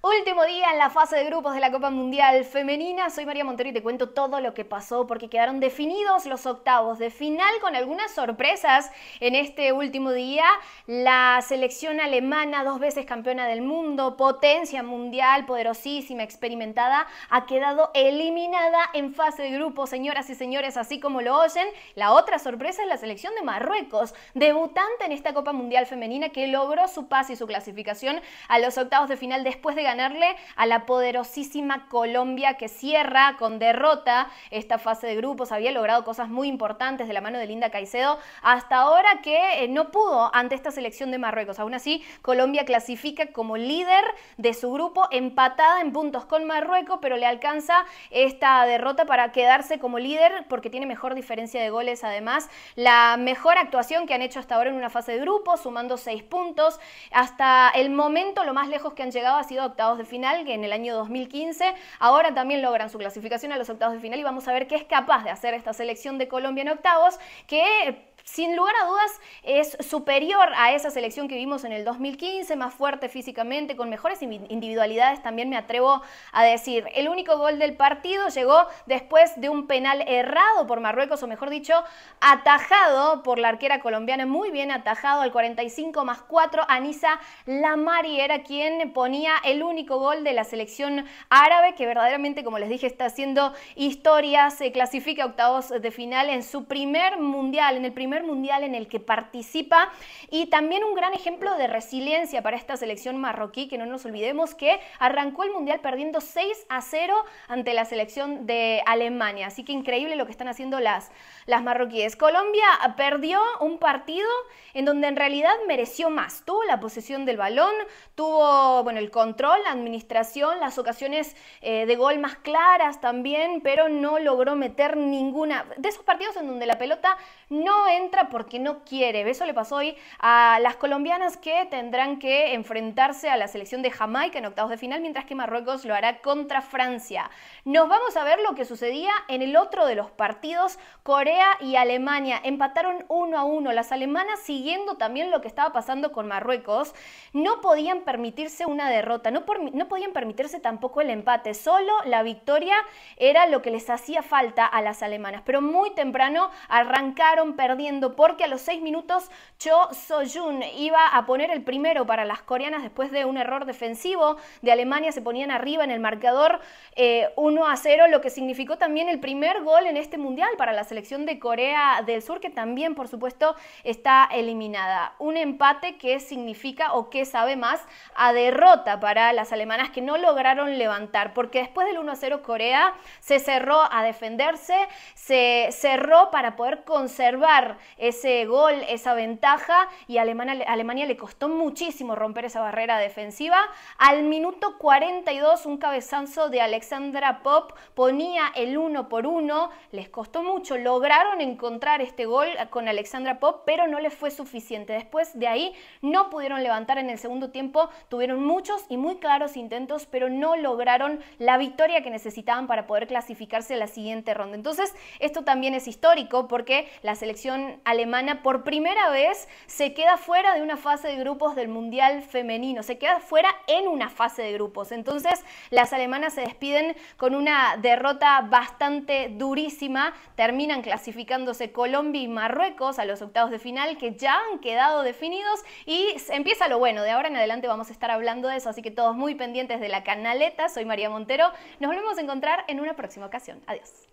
Último día en la fase de grupos de la Copa Mundial Femenina. Soy María Montero y te cuento todo lo que pasó porque quedaron definidos los octavos de final con algunas sorpresas en este último día. La selección alemana, dos veces campeona del mundo, potencia mundial, poderosísima, experimentada, ha quedado eliminada en fase de grupos, señoras y señores, así como lo oyen. La otra sorpresa es la selección de Marruecos, debutante en esta Copa Mundial Femenina que logró su pase y su clasificación a los octavos de final después de ganarle a la poderosísima Colombia que cierra con derrota esta fase de grupos. Había logrado cosas muy importantes de la mano de Linda Caicedo hasta ahora que eh, no pudo ante esta selección de Marruecos. Aún así, Colombia clasifica como líder de su grupo, empatada en puntos con Marruecos, pero le alcanza esta derrota para quedarse como líder porque tiene mejor diferencia de goles además. La mejor actuación que han hecho hasta ahora en una fase de grupos, sumando seis puntos. Hasta el momento lo más lejos que han llegado ha sido de final, que en el año 2015, ahora también logran su clasificación a los octavos de final y vamos a ver qué es capaz de hacer esta selección de Colombia en octavos, que sin lugar a dudas es superior a esa selección que vimos en el 2015, más fuerte físicamente, con mejores individualidades también me atrevo a decir. El único gol del partido llegó después de un penal errado por Marruecos, o mejor dicho, atajado por la arquera colombiana, muy bien atajado al 45 más 4, Anisa Lamari era quien ponía el único gol de la selección árabe, que verdaderamente, como les dije, está haciendo historia, se clasifica a octavos de final en su primer mundial, en el primer mundial en el que participa y también un gran ejemplo de resiliencia para esta selección marroquí, que no nos olvidemos que arrancó el mundial perdiendo 6 a 0 ante la selección de Alemania. Así que increíble lo que están haciendo las, las marroquíes. Colombia perdió un partido en donde en realidad mereció más. Tuvo la posesión del balón, tuvo bueno, el control, la administración, las ocasiones eh, de gol más claras también, pero no logró meter ninguna. De esos partidos en donde la pelota no es entra porque no quiere. Eso le pasó hoy a las colombianas que tendrán que enfrentarse a la selección de Jamaica en octavos de final, mientras que Marruecos lo hará contra Francia. Nos vamos a ver lo que sucedía en el otro de los partidos, Corea y Alemania. Empataron uno a uno. Las alemanas, siguiendo también lo que estaba pasando con Marruecos, no podían permitirse una derrota, no, no podían permitirse tampoco el empate. Solo la victoria era lo que les hacía falta a las alemanas. Pero muy temprano arrancaron perdiendo porque a los seis minutos Cho so iba a poner el primero para las coreanas después de un error defensivo de Alemania. Se ponían arriba en el marcador 1 eh, a 0, lo que significó también el primer gol en este mundial para la selección de Corea del Sur, que también, por supuesto, está eliminada. Un empate que significa o que sabe más a derrota para las alemanas que no lograron levantar, porque después del 1 a 0 Corea se cerró a defenderse, se cerró para poder conservar ese gol, esa ventaja, y a Alemania, le costó muchísimo romper esa barrera defensiva. Al minuto 42, un cabezazo de Alexandra Pop ponía el uno por uno les costó mucho, lograron encontrar este gol con Alexandra Pop, pero no les fue suficiente. Después de ahí no pudieron levantar en el segundo tiempo, tuvieron muchos y muy claros intentos, pero no lograron la victoria que necesitaban para poder clasificarse a la siguiente ronda. Entonces, esto también es histórico porque la selección alemana por primera vez se queda fuera de una fase de grupos del Mundial femenino, se queda fuera en una fase de grupos. Entonces las alemanas se despiden con una derrota bastante durísima, terminan clasificándose Colombia y Marruecos a los octavos de final que ya han quedado definidos y empieza lo bueno, de ahora en adelante vamos a estar hablando de eso, así que todos muy pendientes de la canaleta, soy María Montero, nos volvemos a encontrar en una próxima ocasión. Adiós.